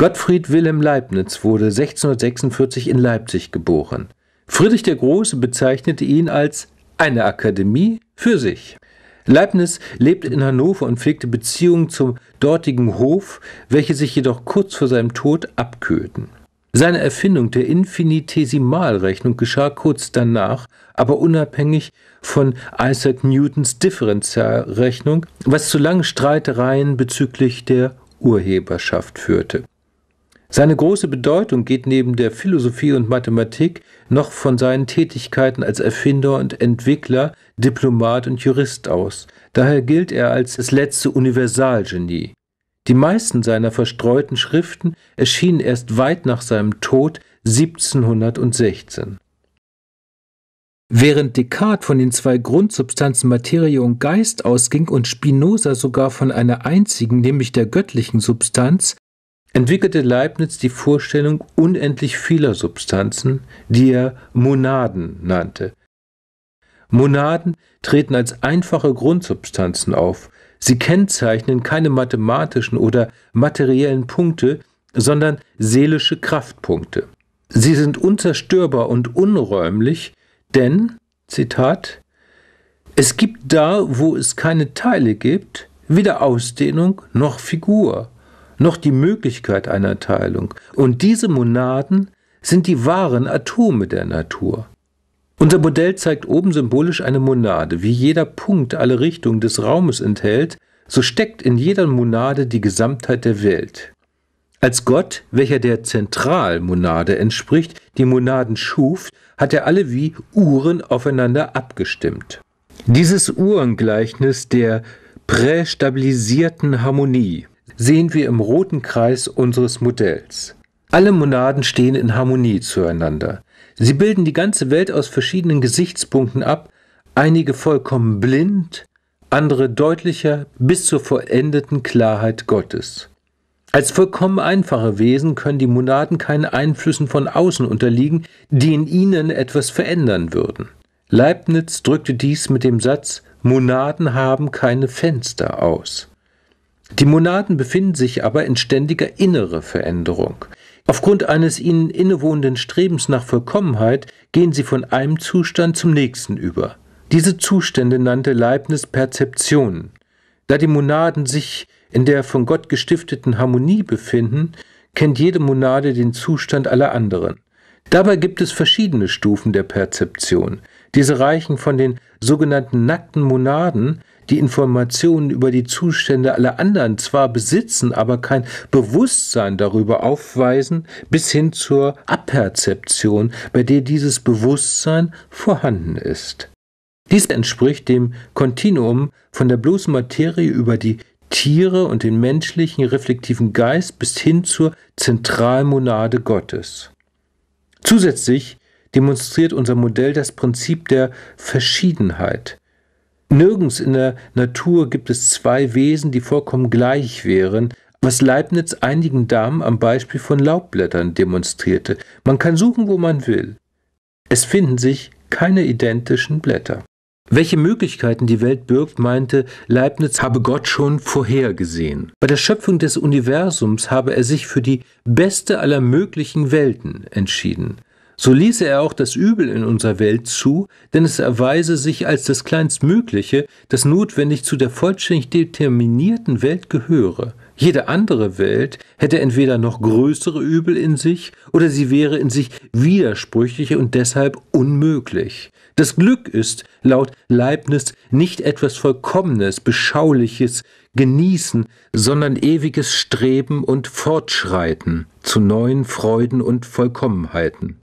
Gottfried Wilhelm Leibniz wurde 1646 in Leipzig geboren. Friedrich der Große bezeichnete ihn als eine Akademie für sich. Leibniz lebte in Hannover und pflegte Beziehungen zum dortigen Hof, welche sich jedoch kurz vor seinem Tod abkühlten. Seine Erfindung der Infinitesimalrechnung geschah kurz danach, aber unabhängig von Isaac Newtons Differentialrechnung, was zu langen Streitereien bezüglich der Urheberschaft führte. Seine große Bedeutung geht neben der Philosophie und Mathematik noch von seinen Tätigkeiten als Erfinder und Entwickler, Diplomat und Jurist aus. Daher gilt er als das letzte Universalgenie. Die meisten seiner verstreuten Schriften erschienen erst weit nach seinem Tod 1716. Während Descartes von den zwei Grundsubstanzen Materie und Geist ausging und Spinoza sogar von einer einzigen, nämlich der göttlichen Substanz, entwickelte Leibniz die Vorstellung unendlich vieler Substanzen, die er Monaden nannte. Monaden treten als einfache Grundsubstanzen auf. Sie kennzeichnen keine mathematischen oder materiellen Punkte, sondern seelische Kraftpunkte. Sie sind unzerstörbar und unräumlich, denn, Zitat, es gibt da, wo es keine Teile gibt, weder Ausdehnung noch Figur, noch die Möglichkeit einer Teilung. Und diese Monaden sind die wahren Atome der Natur. Unser Modell zeigt oben symbolisch eine Monade. Wie jeder Punkt alle Richtungen des Raumes enthält, so steckt in jeder Monade die Gesamtheit der Welt. Als Gott, welcher der Zentralmonade entspricht, die Monaden schuf, hat er alle wie Uhren aufeinander abgestimmt. Dieses Uhrengleichnis der prästabilisierten Harmonie sehen wir im roten Kreis unseres Modells. Alle Monaden stehen in Harmonie zueinander. Sie bilden die ganze Welt aus verschiedenen Gesichtspunkten ab, einige vollkommen blind, andere deutlicher bis zur vollendeten Klarheit Gottes. Als vollkommen einfache Wesen können die Monaden keinen Einflüssen von außen unterliegen, die in ihnen etwas verändern würden. Leibniz drückte dies mit dem Satz Monaden haben keine Fenster aus. Die Monaden befinden sich aber in ständiger innerer Veränderung. Aufgrund eines ihnen innewohnenden Strebens nach Vollkommenheit gehen sie von einem Zustand zum nächsten über. Diese Zustände nannte Leibniz Perzeptionen. Da die Monaden sich in der von Gott gestifteten Harmonie befinden, kennt jede Monade den Zustand aller anderen. Dabei gibt es verschiedene Stufen der Perzeption. Diese reichen von den sogenannten nackten Monaden die Informationen über die Zustände aller anderen zwar besitzen, aber kein Bewusstsein darüber aufweisen, bis hin zur Aperzeption, bei der dieses Bewusstsein vorhanden ist. Dies entspricht dem Kontinuum von der bloßen Materie über die Tiere und den menschlichen reflektiven Geist bis hin zur Zentralmonade Gottes. Zusätzlich demonstriert unser Modell das Prinzip der Verschiedenheit, Nirgends in der Natur gibt es zwei Wesen, die vollkommen gleich wären, was Leibniz einigen Damen am Beispiel von Laubblättern demonstrierte. Man kann suchen, wo man will. Es finden sich keine identischen Blätter. Welche Möglichkeiten die Welt birgt, meinte Leibniz, habe Gott schon vorhergesehen. Bei der Schöpfung des Universums habe er sich für die beste aller möglichen Welten entschieden. So ließe er auch das Übel in unserer Welt zu, denn es erweise sich als das Kleinstmögliche, das notwendig zu der vollständig determinierten Welt gehöre. Jede andere Welt hätte entweder noch größere Übel in sich oder sie wäre in sich widersprüchlich und deshalb unmöglich. Das Glück ist, laut Leibniz, nicht etwas Vollkommenes, Beschauliches, Genießen, sondern ewiges Streben und Fortschreiten zu neuen Freuden und Vollkommenheiten.